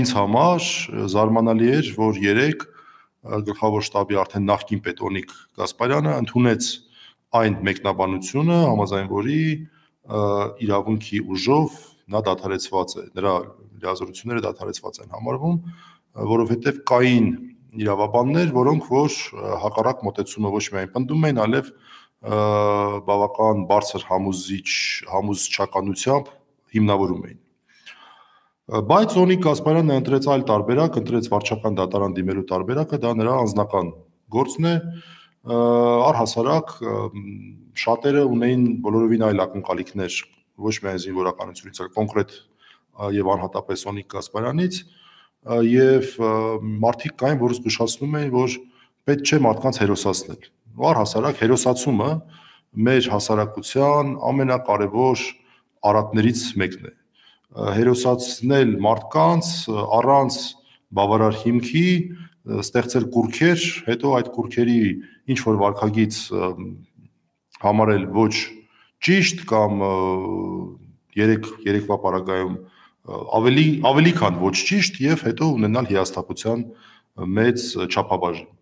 Ինձ համար զարմանալի էր, որ երեք գլխավոր штаբի արդեն նախկին պետ Օնիկ Գասպարյանը ընդունեց այն մեկնաբանությունը, համաձայն որի իրավունքի ուժով նա դադարեցված է, նրա լիազորությունները դադարեցված են համարվում, որովհետև կային իրավաբաններ, որոնք որ հակառակ մտածումը ոչ միայն ընդդում էին, այլև բավական բարձր համոզիչ համոզչականությամբ հիմնավորում էին Բայց Օնի Կասպարյանը ընտրեց այլ տարբերակ, ընտրեց վարչական դատարան դիմելու տարբերակը, դա նրա անձնական գործն է։ Արհասարակ շատերը ունեին բոլորովին այլ ակնկալիքներ, ոչ միայն զինվորականությունից, այլ կոնկրետ եւ անհատապես Օնի Կասպարյանից եւ մարդիկ կային, որ զգուշացնում էին, որ պետք չէ մարդկանց հերոսացնել։ Արհասարակ հերոսացումը մեր հասարակության ամենակարևոր արատներից մեկն է հերոսացնել մարդկանց առանց բավարար հիմքի, ստեղծել կուրքեր, հետո այդ կուրքերի ինչ որ վարկագից համարել ոչ ճիշտ կամ 3 երեկվա պարագայում ավելի ավելի քան ոչ ճիշտ եւ հետո ունենալ հիաստապության մեծ չափաբաժին։